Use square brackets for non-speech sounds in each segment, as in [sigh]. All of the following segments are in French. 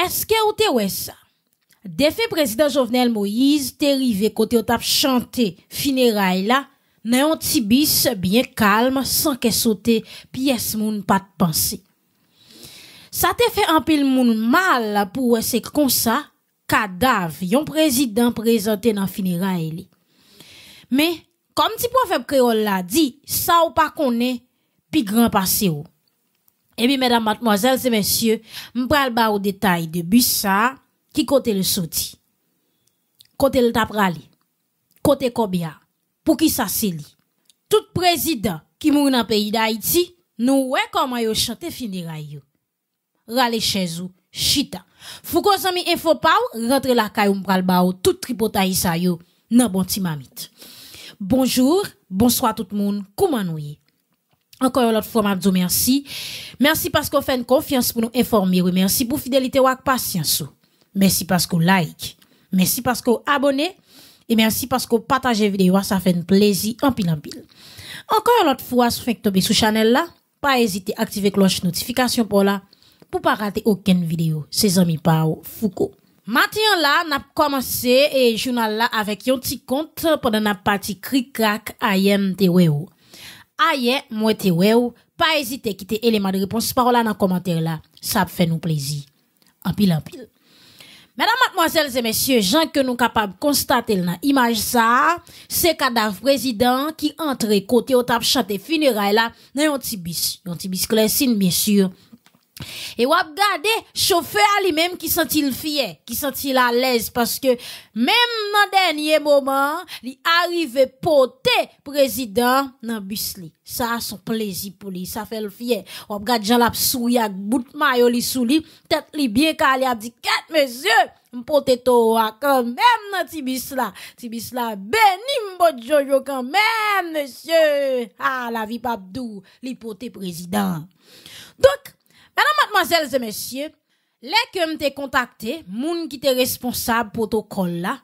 Est-ce ou te wè sa? Défait président Jovenel Moïse te arrivé kote ou tap chanté là, la, un yon ti bis bien calme sans ke sote pièce moun pensée. Ça Sa fait un pile moun mal pour wè comme ça, cadavre, yon président présenté nan funérailles. Mais comme kom ti créole la di, ça ou pas qu'on pi gran grand ou. Eh bien, mesdames, mademoiselles et messieurs, m'pral ba au détail de bus ça, qui côté le sorti. Kote le taprali. Côté kobia, Pour qui ça c'est li. Tout président qui mouri dans pays d'Haïti, nous ouais comment yo chante finira yo. Rale chez ou, chita. Fou zami info pa rentre la kay ou m'pral ba ou tout tripotaï sa yo, nan bon timamite. Bonjour, bonsoir tout le monde, comment nous y encore une fois, je vous merci. Merci parce qu'on fait une confiance pour nous informer. Merci pour fidélité ou patience. Merci parce qu'on like. Merci parce qu'on abonnez. Et merci parce qu'on partage vidéo. Ça fait un plaisir en pile en pile. Encore l'autre fois, si vous êtes sur sur channel là, pas hésiter à activer cloche notification pour là, pour pas rater aucune vidéo. C'est amis Pao Foucault. Matin là, n'a commencé et journal là avec un petit compte pendant la partie cric crac YMTWO. Aïe, moi te ou, pas hésiter quitter élément de réponse par là dans commentaire là, ça fait nous plaisir. En pile en pile. Mesdames, mademoiselles et messieurs, gens que nous capables de constater dans l'image ça, c'est cadavre président qui entre côté au tap chante funérailles là dans un petit bis, un petit bis bien sûr, et vous gade, chauffeur lui-même qui sent-il fier, qui sentit à l'aise parce que même dans dernier moment, il arrive porter président dans bus Ça a son plaisir pour lui, ça fait le fier. Wap gade Jean l'a souri avec bout maillot lui, sous lui, tête lui bien calé a dit quatre messieurs, m'pote toi quand même dans ti bus là. Ti bus là béni jojo quand même monsieur. Ah la vie pas dou, li pote président. Donc Madame, mademoiselles et messieurs, les que m'te contacté, gens qui pour responsable protocole là,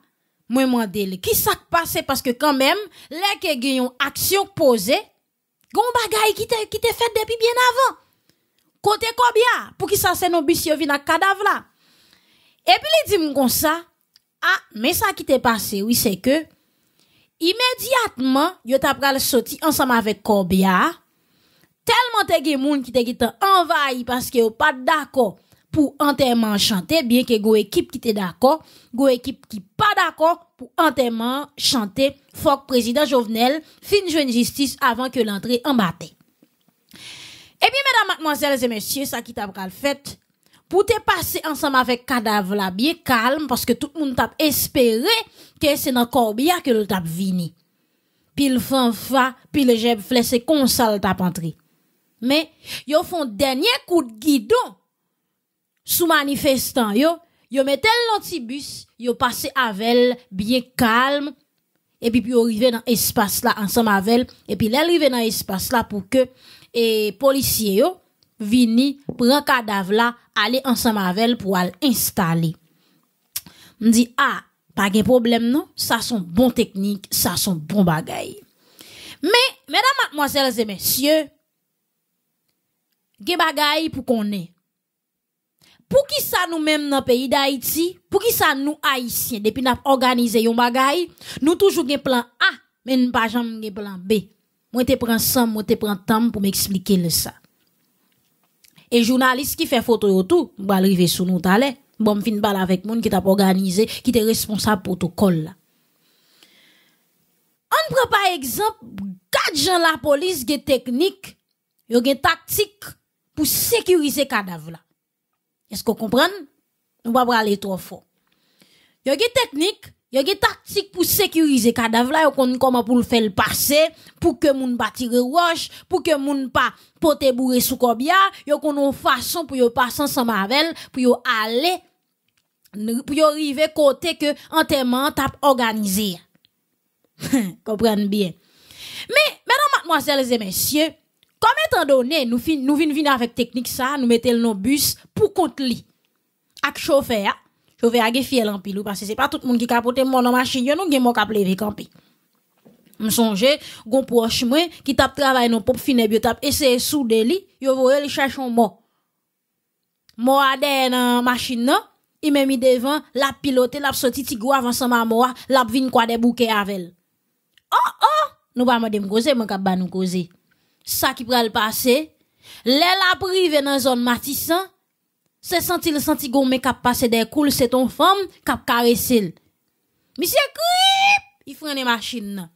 moi demandé qui s'est passé parce que quand même, les que gagnent action posée, gon bagay qui te qui fait depuis bien avant. Côté combien pour qui ça c'est nos vina cadavre là. Et puis il dit ça, ah mais ça qui t'est passé oui c'est que immédiatement, yo t'a le sorti ensemble avec Kobia tellement te gen moun ki te ki envahi parce que pas d'accord pour enterrement chanter. bien que go équipe qui était d'accord go équipe qui pas d'accord pour enterrement chanter. faut président Jovenel fin jeune justice avant que l'entrée en eh et bien mesdames mademoiselles et messieurs ça qui t'a fait pour te passer ensemble avec cadavre là bien calme parce que tout le monde t'a espéré que c'est encore bien que le t'a vini pile fanfa pile jeb flé c'est comme ça t'a mais yo font dernier coup de guidon sous manifestant yo, yo mettel l'antibus, yo passé avec bien calme et puis puis arrivé dans espace là ensemble avec et puis arrivés dans espace là pour que les policiers yo vini prend cadavre là aller ensemble avec pour l'installer. On dit ah, pas de problème non, ça sont bon techniques ça sont bon bagaille. Mais mesdames mademoiselles et messieurs y a des choses Pour qui ça nous même dans le pays d'Haïti, pour qui ça nous haïtiens, depuis nous avons organisé yon bagay, nous toujours des plan A, mais nous pas jamais un plan B. Moi te prends ça, moi te prends temps pour m'expliquer le ça. Et journaliste qui fait photo et tout, va arriver sur nous talè, bon fin balle avec moun qui t'a organisé, qui est responsable pour tout col On On prend par exemple, gadjan la police, gen y a des tactiques, pour sécuriser cadavre là. Est-ce que vous comprenez? ne va pas aller trop fort. Il y a des techniques, il y a des tactiques pour sécuriser cadavre là, on comment pour le faire passer pour que moun pas tirer roche, pour que ne moun pas poter bourré sous cobia, a une façon pour passer ensemble avec pour aller pour arriver côté que l'enterrement tap organisé. [laughs] Comprenez bien. Mais mesdames mademoiselles et messieurs, comme étant donné, nous fin, avec technique ça, nous le nos bus pour compte li. Ak chauffeur, chauffeur a gagné en parce que c'est pas tout le monde qui capote mon machine, nous gagnons mon cap levé Me M'songe, gon proche moi, qui tap travail non pop fin bio tap essaye soude li, yo voye li cherchon mo. Mo a nan machine non, il m'a mis devant, la pilote, la sorti tigou avant sa moi, la vin quoi de bouquet avec Oh, oh! Nous pas m'a causer, m'gose, m'a ba nous causer. Sa ki prel pase, lè la prive nan zon matisan, se senti lè senti gome kap pase dekoul, se ton fom kap karesil. Mise krip, i frene masin nan.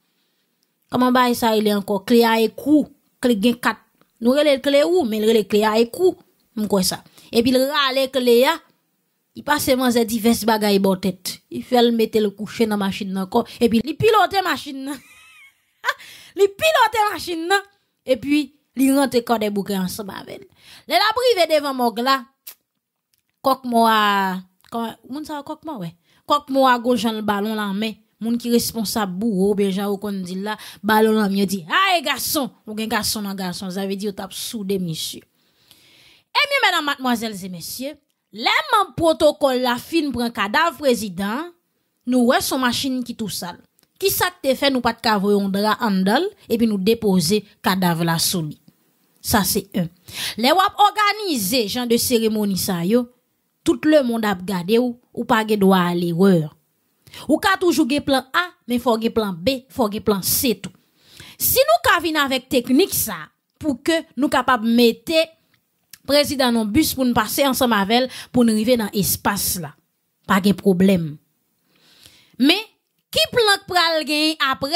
Kaman bay sa ilè anko, klea e kou, kle gen kat. Nou rele kle ou, men rele klea e kou, mwen kwen sa. E pi lè ra ale klea, i pase man zè diverse bagay botet. I fel mette lè kouche nan masin nan anko, e pi li pilote masin nan. [laughs] Li pilote masin nan. et puis li rentre quand des bouquets ensemble avec. Les la privé devant mon là, Kok moi moun sa kok moi ouais. Kok moi go le ballon là mais moun qui responsable bourreau bien ou qu'on dit là ballon là mieux dit ah garçon ou gen garçon nan garçon ça veut dire t'as soudé monsieur. Eh bien mesdames mademoiselles et messieurs, les protocole la fin pour cadavre président nous ouais son machine qui tout sale qui ça te fait nous pas de caver un andal et puis nous déposer cadavre la sous Ça c'est un. Les wap organiser genre de cérémonie ça yo. Tout le monde a regardé ou ou pas de droit à l'erreur. Ou ka toujours plan A mais faut un plan B, faut un plan C tout. Si nous ka avec technique ça pour que nous capable mettre président en bus pour nous passer ensemble avec pour nous arriver dans espace là. Pas de problème. Mais qui planque pral gain après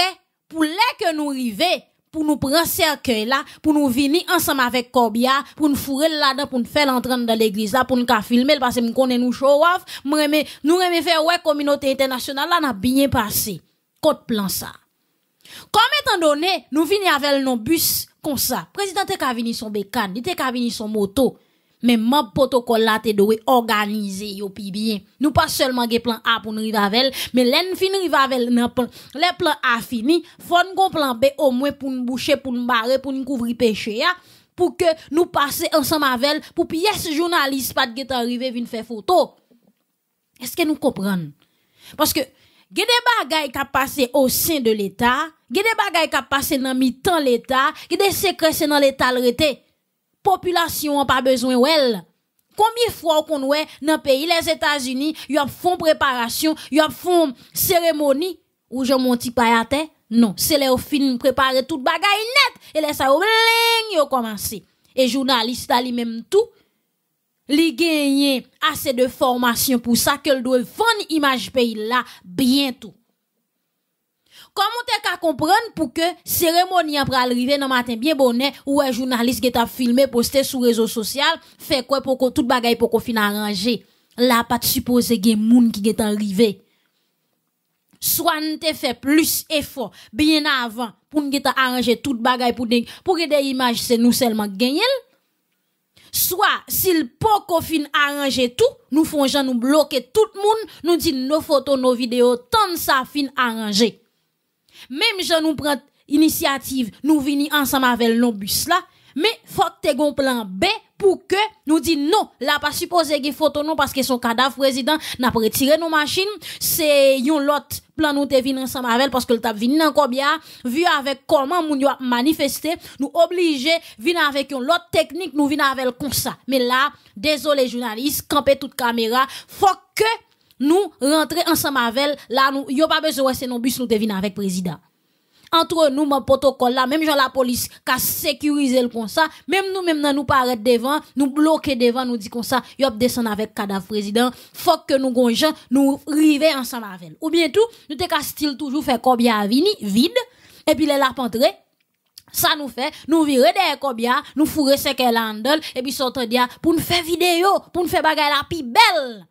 pour les que nous arrivons pour nous prendre cercueil là, pour nous venir ensemble avec Kobia, pour nous fourrer là-dedans, pour nous faire l'entrée dans l'église là, pour nous filmer, parce que nous connaissons nous show off, nous aimer faire ouais, communauté internationale là, n'a bien passé. Côte plan ça. Comme étant donné, nous venons avec nos bus comme ça, président est venu son bécane, il est venu son moto, mais mon protocole là t'es doit organiser yo, pi bien nous pas seulement des plan A pour nous à mais l'en fin à plan les plans A fini faut un plan B au moins pour nous boucher pour nous barrer pour nous couvrir péché pour que nous passions ensemble avec pour pièce journaliste pas de arrivé faire photo est-ce que nous comprenons parce que il des bagailles qui passé au sein de l'État, il des bagailles qui passé dans mi-temps l'État, il des secrets dans l'État l'été population n'a pas besoin d'elle. Combien de fois qu'on ouais dans le pays, les États-Unis, ils fond préparation, a fond cérémonie, où je monte pas à terre? Non, c'est les film préparer tout bagaille net, et les ça, ils commencé. Et journaliste, lui-même tout, li gagne assez de formation pour ça qu'elle doit vendre image pays là bientôt. Comment t'es qu'à comprendre pour que cérémonie après arriver dans matin bien bonnet ou un journaliste qui t'a filmé, posté sur réseau social, fait quoi pour que tout bagaille pour qu'on fin arranger. Là, pas de supposer qu'il y gens qui est arrivé. Soit nous fait plus effort bien avant pour nous arranger tout bagaille pour pour que des images c'est nous seulement gagner soit s'il pas qu'on arranger tout nous font nous bloquer tout le monde nous dit nos photos nos vidéos tant ça fin arranger même je nous prend initiative, nous venons ensemble avec nos bus là, mais faut que tu un plan B pour que nous dit non, là pas supposé qu'il photo non parce que son cadavre président n'a pas retiré nos machines, c'est un autre plan nous te venir ensemble avec parce que le encore bien vu avec comment nous avons manifesté. nous obligé venir avec une autre technique nous vin avec comme ça mais là désolé journaliste camper toute caméra faut que nous rentrer ensemble avec là nous yo pas besoin c'est non bus nous devine avec président entre nous mon protocole là même genre la police qu'a sécuriser le comme ça même nous même nous paraître devant nous bloquer devant nous dit comme ça yo descend avec cadavre président faut que nous gens nous river ensemble avec ou bien tout nous te style toujours faire combien à vini vide et puis les l'arpentrer ça nous fait, nous virer des kobia, nous fourrer ce qu'elle et puis sortir pour nous faire vidéo, pour nous faire bagarre la plus belle.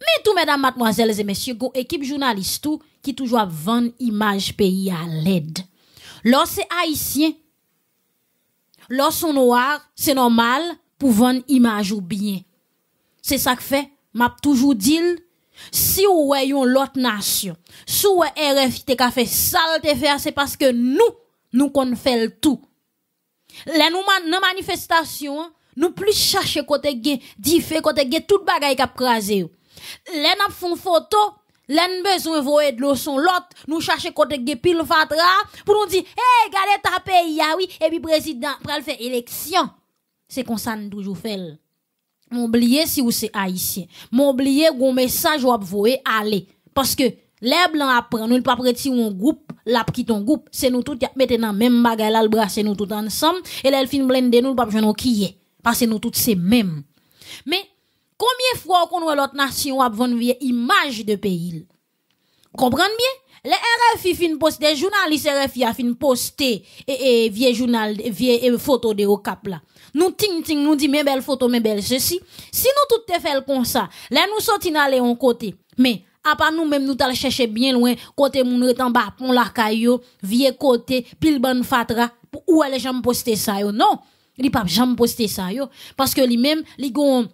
Mais tout, mesdames, mademoiselles et messieurs, go équipe journaliste tout, qui toujours vend image pays à l'aide. Lorsque c'est haïtien, lorsque sont noir, c'est normal pour vendre image ou bien. C'est ça que fait, m'a toujours dit, si vous voyons une l'autre nation, si ou RF qui a fait sale c'est parce que nous, nous qu'on fait tout. Les nous nan manifestation, nous plus chercher côté gay, fait côté gay, tout bagay a krasé les n'a font photo les besoin voyer de l'eau son l'autre nous chercher côté gè pile fatra pour nous dire hé, hey, gardez ta pays oui et puis président pral faire élection c'est comme ça nous toujours faire m'oublier si vous c'est haïtien m'oublier gon message ou a aller e parce que les blancs apprennent, nous ne pas retirer un groupe, la qui ton groupe, c'est nous tous maintenant dans même bagage, là, le bras, c'est nous tous ensemble, et là, le film blende, nous ne pouvons pas qui est, parce que nous tous c'est même. Mais, Combien de fois qu'on voit l'autre nation a une image de pays? Comprenez bien? Les RFI fin poste, les journalistes RFI a fin poste, et, et, vieux journal, photo de au cap là. Nous ting ting, nous dit mes belles photos, mes belles ceci. Si nous tout te fait comme ça, là nous sortons aller en côté. Mais, à part nous même nous allons chercher bien loin, côté mon en bas, pont la caillou, côté, pile bonne fatra, où les gens posté ça yo? Non. Li pas jamais poster ça yo. Parce que lui-même, li gon,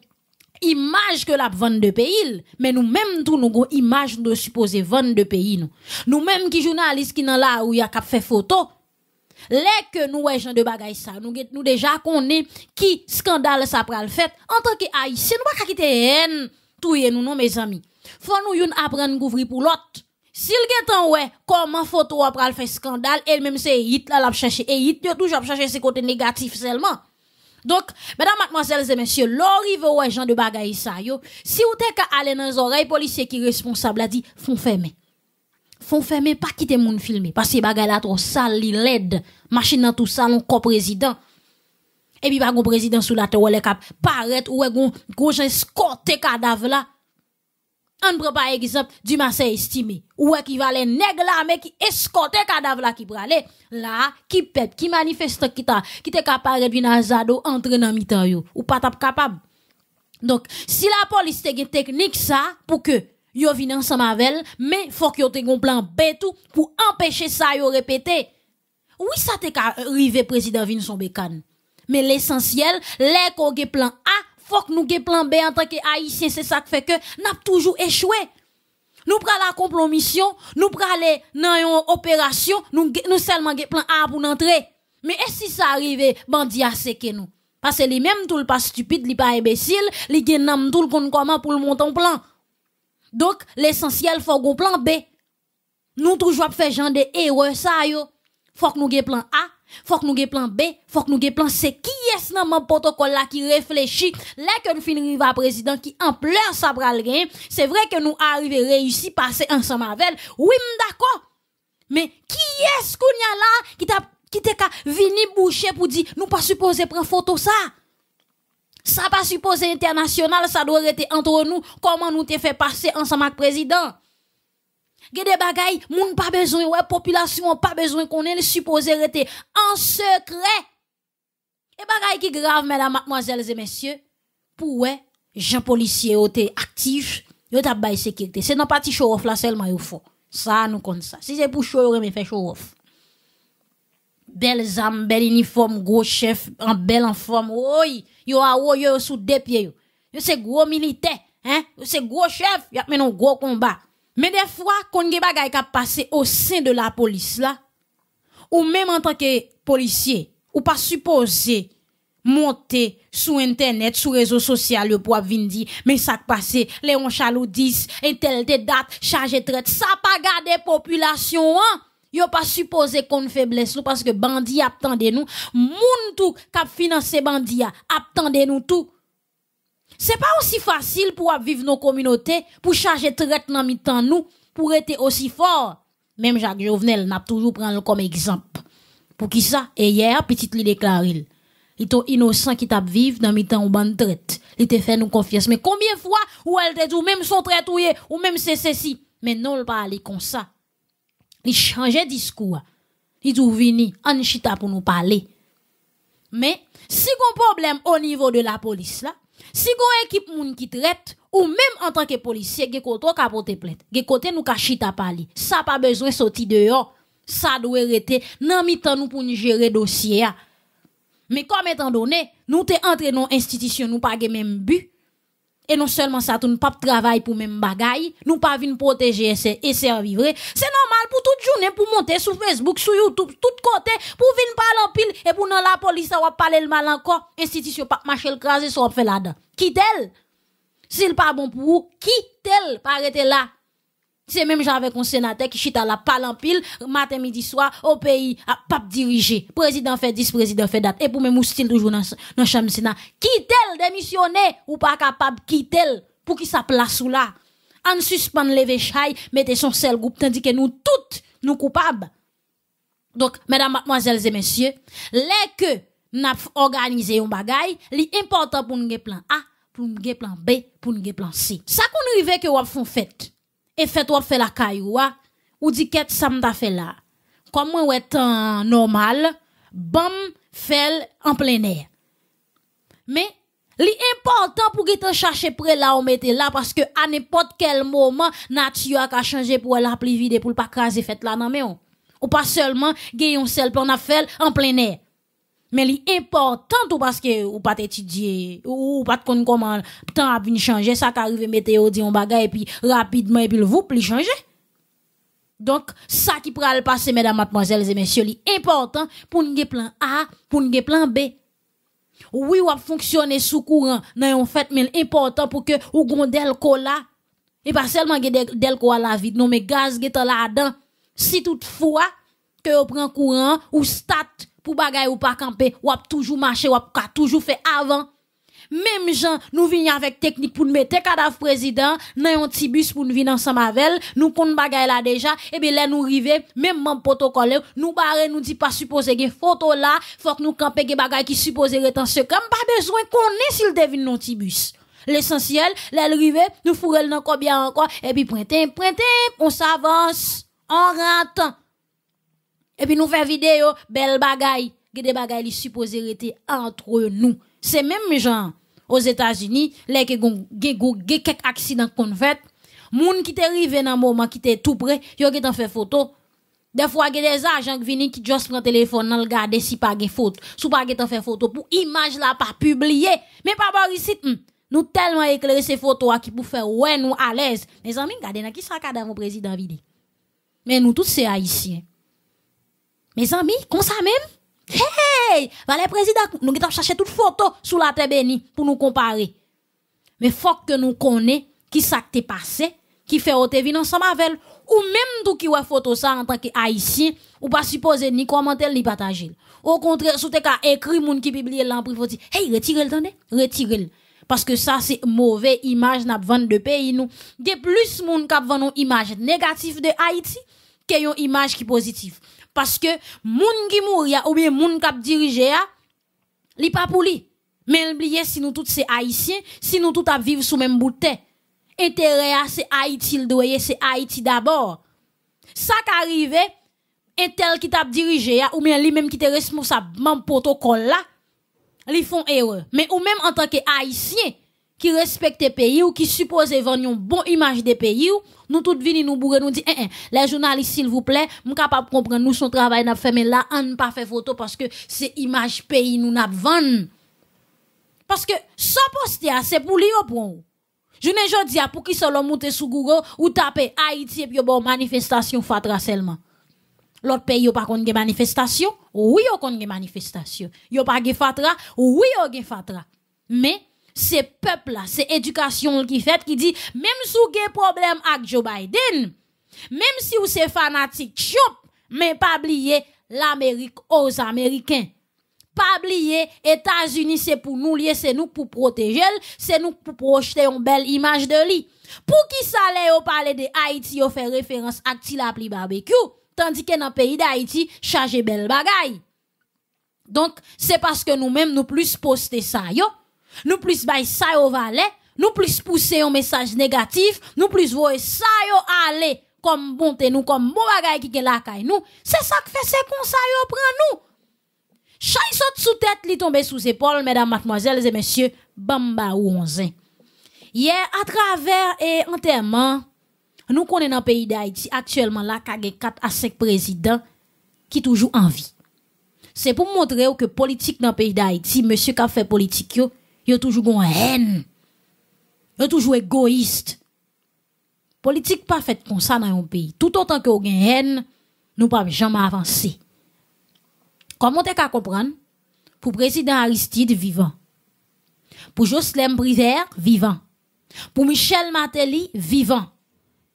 image que la vente de pays, mais nous-mêmes, tout nous avons image de supposé vente de pays. Nous-mêmes, qui journalistes qui sont là où il y a fait photo, les que nous, les gens de bagaille, ça, nous, nous déjà connaît qui scandale ça le fait. En tant que ne pouvons pas quitter haine, tout y nous, non, mes amis. Faut nous, une apprendre à couvrir pour l'autre. S'il y a ouais, comment photo après le fait scandale, et même c'est hit là, la chercher, et hit, toujours chercher ses côtés négatifs seulement. Donc, mesdames, mademoiselles et messieurs, l'arrivée aux gens de bagaille yo, si vous êtes allé dans les oreilles policiers qui responsable a dit, font fermer. Font fermer, pas quitter moun filmé, Parce que bagaille là trop sale, li LED, machine dans tout salon, co président. Et puis, pas président sous la terre, ou les cap, paraît, ou est gon, gon, cadavre là on prend par exemple du Marseille estimé. Ou équivalent nèg là, mais qui escorte cadavre là qui prale. là, qui pète, qui manifeste, qui ta, qui te capable de zado entre dans mitan yo. Ou pas tap capable. Donc, si la police te une technique ça, pour que yo vienne ensemble avec mais faut que yo te un plan B tout pour empêcher ça yo répéter. Oui, ça te arrivé président son Bécane. Mais l'essentiel, les qu'on plan A, faut que nous ayons plan B en tant que haïtien, c'est ça qui fait que n'a toujours échoué. Nous prenons la compromission, nous prenons dans une opération, nous, nous seulement plan A pour entrer. Mais est-ce si ça arrive, bandit a que nous? Parce que les mêmes tout le pas stupide, sont pas imbéciles, ils gen tout le monde comment pour le monter en plan. Donc, l'essentiel, faut qu'on plan B. Nous toujours faire genre des erreurs, ça yo. Faut que nous gen plan A, faut que nous ayons plan B, faut que nous ayons plan C. Qui est dans mon protocole là qui réfléchit? Là que nous finissons à président qui ampleur ça sa rien. C'est vrai que nous arrivons réussi passer ensemble avec. Oui, d'accord. Mais qui est-ce qu'on y a là qui t'a qui t'a boucher pour dire nous pas supposé prendre photo ça? Ça pas supposé international, ça doit être entre nous. Comment nous t'es fait passer ensemble avec président? Gè des bagay, moun pa les ouais, population pa besoin qu'on est supposé rete en secret. Et bagay qui grave, mesdames, mademoiselles et messieurs, pour ouais, Jean policier ou actifs, actif, yo tap sécurité. C'est non pas show off la seulement yo faut. Ça nous compte ça. Si c'est pour show, yon fait show off. Belle âme, belle uniforme, gros chef, en belle en forme. Oui, yo a ah, wo yo sous deux pieds. Yo c'est gros militaire, hein? Yo c'est gros chef, y a un gros combat. Mais des fois, quand des bagages qui passé au sein de la police là, ou même en tant que policier, ou pas supposé monter sur internet, sur réseaux sociaux le poids vindi, mais ça passé, Léon Chalou 10, et des dates chargé traite, ça pas garder population hein? Yo pas supposé qu'on faiblesse nous parce que bandit attendent nous, moun tout cap financer bandit attendez nous tout. C'est pas aussi facile pour vivre nos communautés, pour charger traite dans mi-temps nous, pour être aussi fort. Même Jacques Jovenel n'a toujours pris comme exemple. Pour qui ça? Et hier, petite lui déclaré. Il est innocent qui tape vivre dans mi-temps ou bande traite. Il te fait nous confiance. Mais combien de fois où elle te dit même son traite ou même c'est ceci? Mais non, il pas comme ça. Il changeait discours. Il dit vini, en chita pour nous parler. Mais si un problème au niveau de la police là, si une équipe moun traite ou même en tant que policier, ge koto ka pote plainte. Ge kote nou ka chita pali. Ça pas besoin sorti dehors. Ça doit rester nan mitan temps nous pour gérer dossier. Mais comme étant donné, nous te entraînons dans institution, nous pas même but et non seulement ça, tout ne pas travail pour même bagaille, nous pas venir protéger et servir. C'est normal pour toute journée pour monter sur Facebook, sur YouTube, tout côté, pour venir parler en pile et pour non la police, va parler le mal encore, institution pas marcher le craser, ça là-dedans. Qui tel? S'il pas bon pour vous, qui tel? Pas arrêter là. C'est même genre avec un sénateur qui chita la pale en pile, matin, midi, soir, au pays, à pape diriger. Président fait 10, président fait date. Et pour même style toujours dans, le chambre sénat. qui tel démissionner ou pas capable qui tel pour qui sa place ou là. En suspend le chai, mettez son sel groupe, tandis que nous toutes, nous coupables. Donc, mesdames, mademoiselles et messieurs, les que n'a organisé un bagay, li important pour nous plan A, pour nous plan B, pour nous plan C. Ça qu'on arrive que nous avons fête et fait toi faire la caille, ou dit quest ça fait là comme moi êtes normal bam fait en plein air mais L'important pour qu'il te près là ou mettez là parce que à n'importe quel moment nature a changé pour la plus vide pour pas craser fête là nan. mais ou pas seulement sel pour seul faire en plein air mais l'important important tout parce que ou pas étudier ou pas connaître comment temps a venir changer ça qu'arrive météo dit on bagage et puis rapidement et puis le vous plus changer donc ça qui le passer mesdames mademoiselles et messieurs l'important important pour nous plan A pour nous plan B oui ou fonctionner sous courant dans en fait mais important pour que ou gondel cola et pas seulement del à la vie non mais gaz qui là-dedans si toutefois que on prend courant ou stat pour bagay ou pas camper, ou a toujours marcher, ou a toujours fait avant. Même gens, nous venons avec technique pour nous mettre cadavre président dans un petit bus pour nous venir ensemble avec Nous compte bagay là déjà. Et eh bien là, nous arrivons, même mon protocole, nous barrer, nous dit pas supposé une photo là, faut que nous camper des bagay qui supposé en Comme Pas besoin qu'on ait s'il devine un petit bus. L'essentiel, l'arrivée, nous fourrons dans bien encore, et puis printemps, printemps, on s'avance, on rentre et puis nous faire vidéo, belle bagaille. Gede qui li supposé être entre nous. C'est même gens aux États-Unis, les qui ont quelques accidents qu'on fait, moun qui te arrivé dans moment qui te tout près, yo qui t'en fait photo. Des fois, il y a des agents qui viennent qui juste prend téléphone, dans le si pas de faute, si pas de fait photo pour image là pas publier. Mais pas par ici, hmm. nous tellement éclairer ces photos qui pour faire ouais nous à l'aise. Mes amis, regardez, qui ça mon président vide. Mais nous tous c'est haïtiens. Mes amis, comme ça même, hey, le président, nous avons cherché toute photos sous la terre bénie pour nous comparer. Mais faut que nous connaissions qui s'est passé, qui fait au ensemble avec ou même tout qui voit photo ça en tant que haïtien, ou pas supposé ni commenter ni partager. Au contraire, sous tes écrit moun qui publie là, il faut dire, hey, retirez le, tenez, retirez le. Parce que ça, c'est mauvaise image n'a vendre de pays, nous. Il y a plus moun qui vendent une image négative de Haïti qu'une image qui positive parce que moun qui a ou bien moun k'ap ne li pas pour li Mais oubliez si nous tous c'est haïtiens, si nous tous à vivre sous même bout Intérêt c'est Haïti le doyer, c'est Haïti d'abord. Ça qu'arrive, un tel qui t'a dirigé ou bien lui-même qui était responsable même protocole là, li font erreur. Mais ou même en tant que haïtien, qui respecte pays ou qui supposent vendre une bonne image des pays ou nous toutes venir nous bourrer nous dit eh, eh, les journalistes s'il vous plaît nous capable comprendre nous son travail n'a fait mais là on ne pas faire photo parce que c'est image pays nous n'a parce que ça, poster ah, c'est pour lui pour je ne dis pas ah, pour qui l'on monter sur Google ou taper Haïti et puis bon manifestation fatra seulement l'autre pays ou pas contre des manifestations oui une manifestation. Il manifestations a pas de fatra oui a de fatra mais c'est peuple c'est éducation qui fait qui dit même si vous avez problème avec Joe Biden, même si vous êtes fanatique, chop, mais pas oublier l'Amérique aux Américains. Pas oublier, États-Unis, c'est pour nous lier, c'est nous pour protéger, c'est nous pour projeter une belle image de lui. Pour qui ça allait parler de Haïti, au fait référence à pris Barbecue, tandis que dans le pays d'Haïti, chargé belle bagaille. Donc, c'est parce que nous-mêmes, nous plus poster ça, yo. Nous plus bay ça au valet, nous plus pousser un message négatif, nous plus voyer ça yo aller comme bonté nous comme bon bagay qui gen la caille nous. C'est ça qui fait c'est comme ça yo prend nous. Chay saute sous tête, li tombe sous épaules, mesdames, mademoiselles et messieurs, bamba ou onzin. Hier, à travers et enterrement, nous connaissons dans pays d'Haïti, actuellement la kage 4 à 5 présidents qui toujours en vie. C'est pour montrer que politique dans pays d'Haïti, monsieur qui a fait politique yo toujours gon haine. Yo toujours égoïste. Politique pas faite comme ça dans un pays. Tout autant que on haine, nous pas jamais avancer. Comment t'es qu'à comprendre? Pour président Aristide vivant. Pour Jocelyne Brisère vivant. Pour Michel Martelly vivant.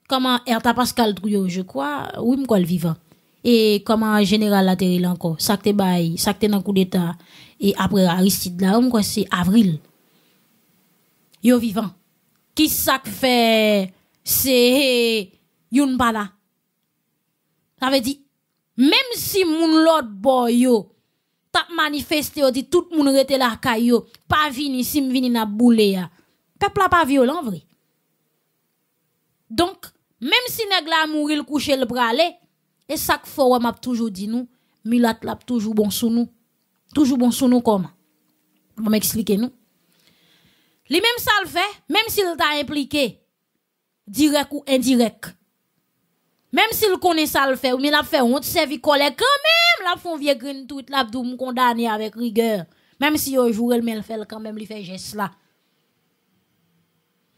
Comment Erta Pascal Trouillot, je crois, oui, quoi vivant et comme comment général atterri là encore ça te bail ça te dans coup d'état et après Aristide là on c'est avril yo vivant qui ça fait c'est youn Bala. ça veut dire même si mon Lord boy yo t'a manifesté a dit tout moun rete la caillou pas vini si vini na boule ya peuple pas violent vrai donc même si nèg la mouri le coucher le et chaque fois, on m'a toujours dit nous, Milat l'a toujours bon sous nous. Toujours bon sous nous comment Je vais nous. Les mêmes ça le fait, même s'il t'a impliqué, direct ou indirect. Même s'il connaît ça le fait, mais l'a fait honte, servi collègue quand même, l'a font vieux green toute, l'a dou condamné avec rigueur. Même si aujourd'hui, il fait quand même, il fait geste là.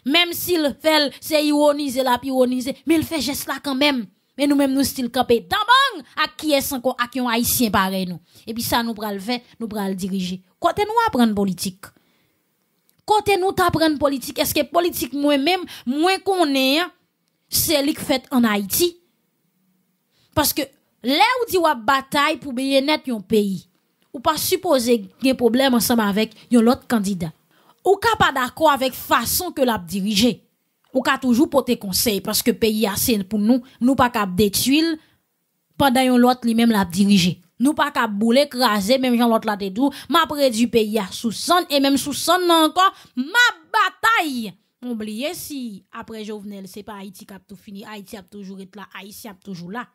Même s'il fait, c'est ironiser, la ironiser, mais il fait geste là quand même mais nous-mêmes nous style camper dans à qui est encore à qui haïtien pareil nous et puis ça nous pral faire nous pral diriger côté nous apprendre politique côté nous t'apprendre politique est-ce que politique moi-même moins qu'on est c'est lui fait en Haïti parce que là où dit ou bataille pour bien-être un pays ou pas supposer des problèmes ensemble avec un autre candidat ou pas d'accord avec façon que l'a dirigé ou ka toujours porter conseil parce que pays assez pour nous nous pas cap détruire pendant l'autre lui même la diriger nous pas cap bouler craser même gens l'autre l'a te dou m'a du pays sous son et même sous son encore ma bataille oubliez si après Jovenel c'est pas Haïti qui a tout fini Haïti a toujours été là Haïti a toujours là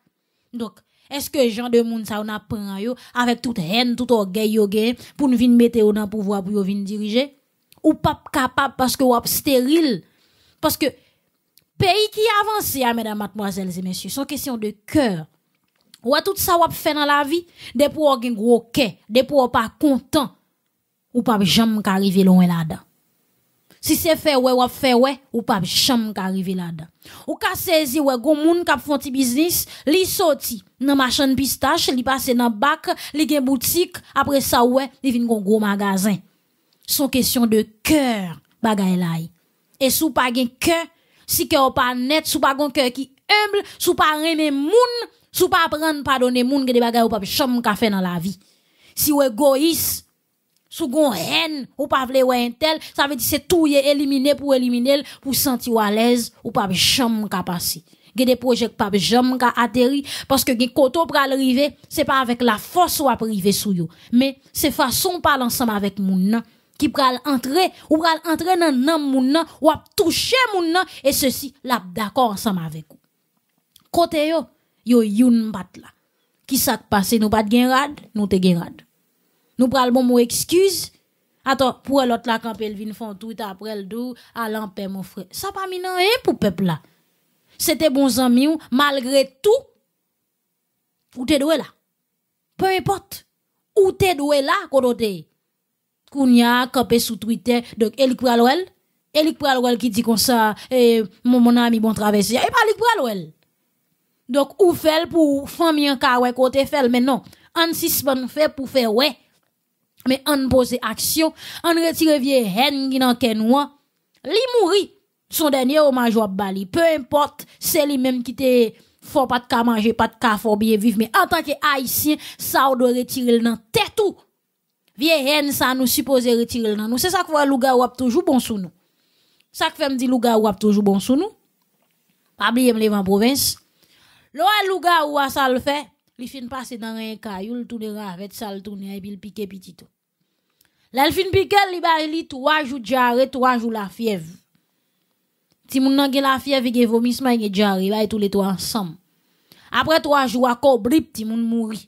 donc est-ce que gens de monde ça on apprend yo avec toute haine tout orgueil yo pour nous venir mettre dans pouvoir pour venir diriger ou pas capable parce que ou stérile parce que pays qui avance, hein, mesdames, mademoiselles et messieurs, sont question de cœur. Ou à tout ça ou fait dans la vie, des pour ou gros des pour pas content, ou pas jamais arriver loin là-dedans. Si c'est fait ouais ou fait ouais, ou pas jamais arriver là-dedans. Ou ka saisi ouais gon qui k'ap font ti business, li sorti dans machin pistache, li passe dans bac, li gen boutique, après ça ouais, li vient gon gros magasin. Son question de cœur, bagay et sou pa gen cœur, si ke ou pa net, sou pa gon cœur ki humble, sou pa reme moun, sou pa prendre pardonner moun gen de bagay ou pa chom ka fait dans la vie. Si ou égoïste, sou gon haine, ou pa vle ou tel, ça veut dire c'est tout est éliminé pour éliminer, pour sentir à l'aise, ou pa chom ka passer. Gen de projet pa chom ka atterri, parce que gen koto pral rive, c'est pas avec la force ou a privé sou yo, mais c'est façon parler ensemble avec moun nan qui pral entrer ou pral entrer dans nan moun nan ou ap toucher moun nan et ceci l'a d'accord ensemble avec vous côté yo yo youn bat la. qui s'est passé nous pas de rad nous te gen rad nous pral bon mot excuse attends pour l'autre la elle vin font tout après le dou à l'ampère mon frère ça pas minan rien pour peuple là c'était bons amis malgré tout ou te doué là peu importe ou te doué là côté Kounia, campé sur Twitter, donc Elik Pralwell. Elik Pralwell qui dit comme ça, eh, mon, mon ami, bon traversé. Et eh, pas Elik Pralwell. Donc, ou fait pour famille en cas, ouais, côté fait, mais non. On suspend fait pour faire, ouais. Mais on poser action, on retire vieille haine qui n'en kenwa. Li mouri. Son dernier hommage à Bali. Peu importe, c'est lui-même qui te faut pas de cas manger, pas de cas, faut bien vivre. Mais en tant que haïtien, ça, on doit retirer dans tête tout vieille haine ça nous supposé retirer dans nous. C'est ça que voit louga ou toujours bon sous nous. Ça que fait me dit louga ou toujours bon sous nous. Pas oublier me en province. Loa louga ou ça le fait, il fin passer dans un caillou, le tourner avec ça le tourner et puis il piquer petit tout. Là il fin piquer, il ba li 3 jours diarrhée, 3 jours la fièvre. Si moun nan gen la fièvre, gen vomissement, gen diarrhée, tous les trois ensemble. Après 3 jours à cobrip, ti moun mouri.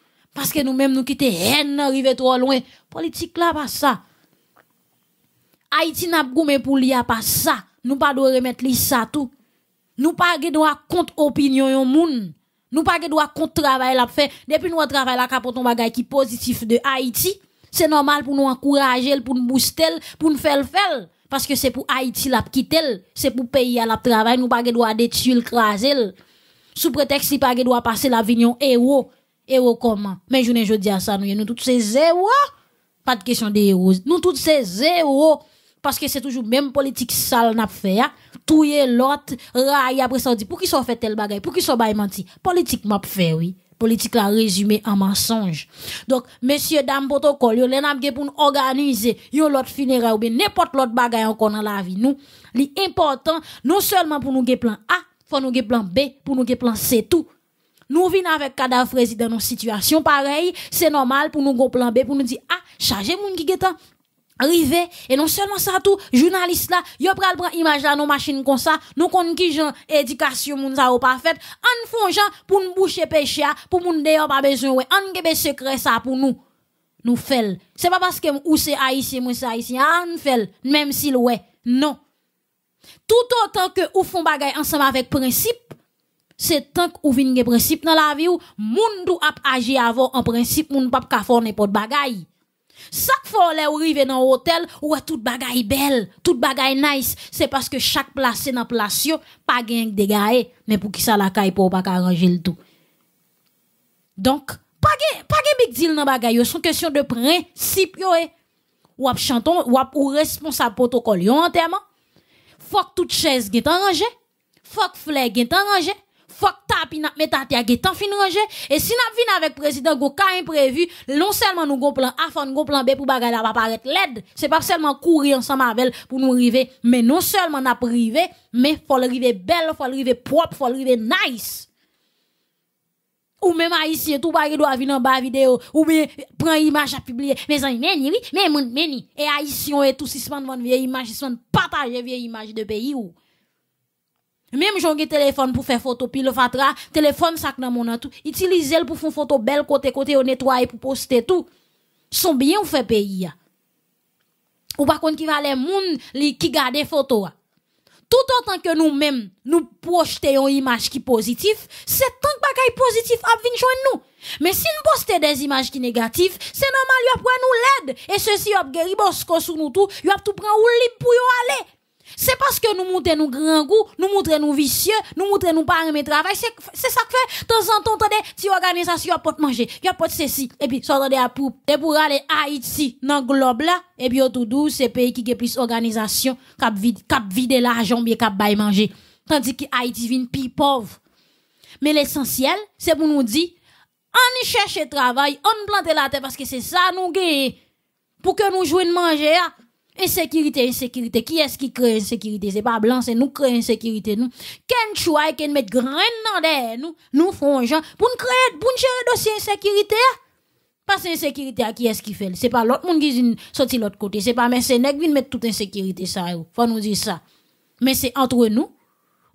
Parce que nous-mêmes, nous quittons haine, arrivé trop loin. Politique là, pas ça. Haïti n'a pas pour l'IA, pas ça. Nous pas de remettre ça tout. Nous pas de droit contre opinion yon moun. Nous pas de droit contre travail la fait. Depuis nous travail la pour ton bagay qui positif de Haïti, c'est normal pour nous encourager, pour nous booster, pour nous faire le faire. Parce que c'est pour Haïti la quitter, c'est pour payer à la travail, nous pas de droit détruire, craser. Sous prétexte, il pas de droit passer vignon héros héros comment Mais je ne dis à ça, nous, nous tous ces zéro. pas de question de héros, nous tous ces zéro. parce que c'est toujours même politique sale n'a fait, est hein. l'autre, raille après ça, on dit, pour qui sont fait tel bagaille, pour qui sont baille menti, politique m'a fait, oui. Politique la résumé en mensonge. Donc, messieurs, dames, protocole, yon les pour nous organiser, yon l'autre funéraire ou bien n'importe l'autre bagaille encore dans la vie, nous. L'important, non seulement pour nous, plan A, faut nous, plan B, pour nous, plan C, tout. Nous venons avec cadavres dans nos situation pareille, c'est normal pour nous gon plan B pour nous dire ah, chargez moun qui getan hein. arrivé et non seulement ça tout journaliste là yo pral prend image là nos machines comme ça nous connaissons qui gens éducation moun ça pas fait on font gens pour nous boucher péché pour moun d'ailleurs pas besoin ouais en secret ça pour nous nous fait c'est pas parce que ou c'est haïtien moi c'est haïtien ah, on fait même si ouais non tout autant que ou font bagay ensemble avec principe c'est tant que ou vin gen principe dans la vie ou moun dou ap agi avant en principe moun pap pas faire n'importe bagay. Chaque fois les rive dans hôtel, ou tout bagay belle, tout bagay nice, c'est parce que chaque place dans place yo pas de dégâts, mais pour qui ça la caille pour pas arranger le tout. Donc, pas gen pas gen big deal dans bagay yo, son question de principe yo e. Ou ap chanton, ou ap ou responsable protocole yo entièrement. Faut que toute chaise gen il faut que fleur gen rangée. Fok up, n'a met à terre, tan fin range. Et si n'a vin avec président, go ka imprévu, non seulement nous gon plan A, fon plan B pour bagay la va paraître l'aide. C'est pas seulement courir ensemble avec pour nous arriver, mais non seulement n'a privé, mais faut arriver belle, faut arriver propre, faut arriver nice. Ou même haïtien, tout bagay doit venir en bas vidéo, ou bien prend image à publier. Mais ça, meni, oui, mais moun meni. Et haïtien et tout si se devant vieille image, ils sont partager vieille image de pays ou. Même j'en ai téléphone pour faire photo, puis le fatra, téléphone sac dans mon tout. Utilisez-le pour faire photo belle côté côté, on nettoyer pour poster tout. Son bien ou fait pays. Ou par contre, qui va les moun li, qui garder photo. Tout autant que nous-mêmes, nous projetons une image qui est c'est tant que bagaille positif à venir nous. Mais si nous postez des images qui sont négatives, c'est normal, y'a prend nous l'aide. Et ceci, a guéri bosco sous nous tout, y'a tout prend ou libre pour y aller. C'est parce que nous montrons nos grands goûts, nous montrons nos vicieux, nous montrons nos pas de travail. C'est ça que fait. De temps en temps, organisations, si organisation pas de manger, il pas de ceci. Et puis, ça, t'as à pour, et pour aller à Haïti, dans le globe là, et puis, tout doux, c'est pays qui a plus organisation, qui vide, cap vide l'argent, bien cap bail manger. Tandis que Haïti vient plus pauvre. Mais l'essentiel, c'est pour nous dire, on cherche travail, on plante la terre parce que c'est ça nous gagne. Pour que nous jouions manger, Insécurité, insécurité. Qui est-ce qui crée insécurité? C'est pas blanc, c'est nous crée insécurité, nous. Ken choix, ken mettre grain dans des, nous, nous font Pour nous créer, pour nous gérer dossier insécurité, hein? pas insécurité à qui est-ce qui fait? C'est pas l'autre monde qui sorti l'autre côté. C'est pas mes sénèques qui mettre toute insécurité, ça, Faut nous dire ça. Mais c'est entre nous.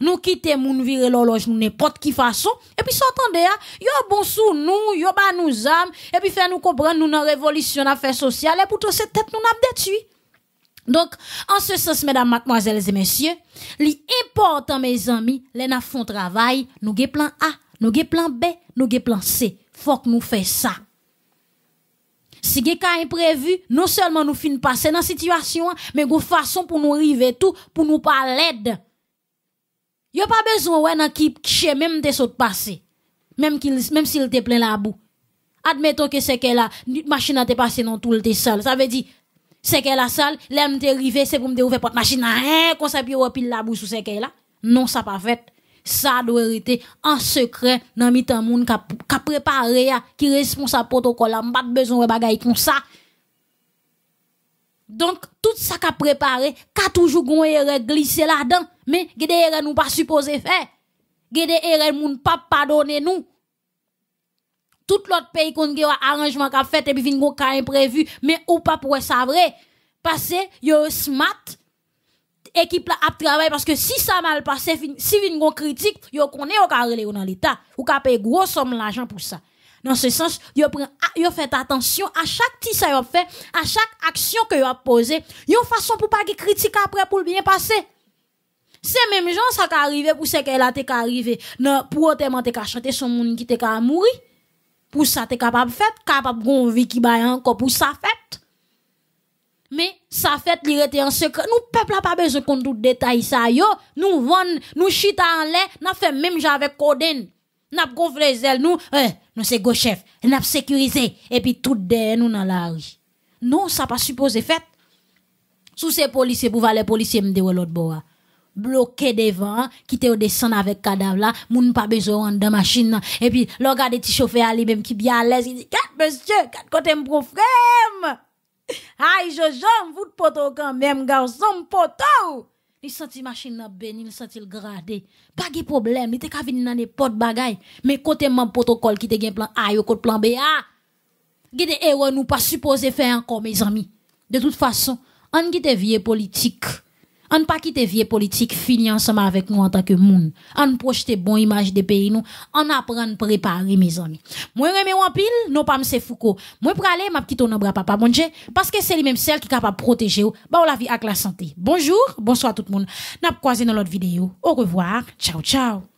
Nous quittons moun virer l'horloge nous n'importe qui façon et puis s'entendre hein? yo bon sous nous yo ba nous âme et puis faire nous comprendre nous dans révolution faire sociale et pour tout cette tête nous n'a donc, en ce sens, mesdames, mademoiselles et messieurs, l'important, mes amis, les na font travail, nous avons plan A, nous avons plan B, nous avons plan C. Faut que nous fassions ça. Si quelque imprévu, non seulement nous finissons passer dans situation, mais nous façon pour nous arriver tout, pour nous pas l'aide. a pas besoin ouais qui qui même de saute passer. Même qu'il même s'il était plein là boue. Admettons que c'est que la machine a été passé dans tout le seul. Ça veut dire c'est qu'elle a sale, l'aime t'est arrivé, c'est pour me ouvrir porte machine à rien, hein, qu'on s'appuie au la bouche c'est qu'elle qu'elle là. Non, ça pas fait. Ça doit être en secret, dans mi temps monde qui a préparé, qui responsable protocole, on pas besoin de bagaille comme ça. Donc, tout ça qu'a préparé, qu'a toujours glissé là-dedans, mais, gede erreurs nous pas supposé faire. Gede erreurs pas pardonner nous tout l'autre pays qu'on a arrangement qu'a fait et puis gon cas imprévu mais ou pas pour ça vrai parce yo smart équipe là a travail parce que si ça mal passé si vinn gon critique yo connaît au ka relé dans l'état ou ka paye gros somme l'argent pour ça dans ce sens, yo prend yo fait attention à chaque petit ça yo fait, à chaque action que yo a posé, yo façon pour pas critique après pour bien passer. C'est même gens ça qui arrivé pour ce qu'elle a été arrivé. Non, pour te ka chanter son monde qui te ka mourir pour ça t'es capable fait capable gon vie qui baille encore pour ça fait mais ça fait il était en secret nous peuple a pas besoin qu'on tout détail ça yo nous vend nous chita en l'air nous fait même avec Coden n'a gonflé les nous eh, nous c'est go chef n'a sécurisé et puis tout derrière nous dans la rue non ça pas supposé fait sous ces policiers pour voir les policiers me l'autre bord hein bloqué devant, qui au descend avec cadavre là, moun pas besoin de machine. Et puis, le gars de chauffeur lui même qui bien à l'aise, il dit, quatre monsieur, quatre côté mon frère. Aïe, Jojo, vous poto quand même, garçon, poto. Il senti machine nan béni, il senti le gradé. Pas de problème, il te ka dans les n'importe bagay. Mais côté mon protocole qui était gen plan A, Ou côté plan B, A. Gide erreur nous pas supposé faire encore, mes amis. De toute façon, on gite vie politique. On ne pas quitter vie politique fini ensemble avec nous en tant que monde. On projeter bon image des pays nous. On apprendre préparer mes amis. Moi reme en pile, non pas Msefouko. Foucault. Moi pour aller ma petite on bras papa mon Dieu parce que c'est lui même celle qui capable protéger la vie avec la santé. Bonjour, bonsoir tout le monde. N'a croisé dans l'autre vidéo. Au revoir. Ciao ciao.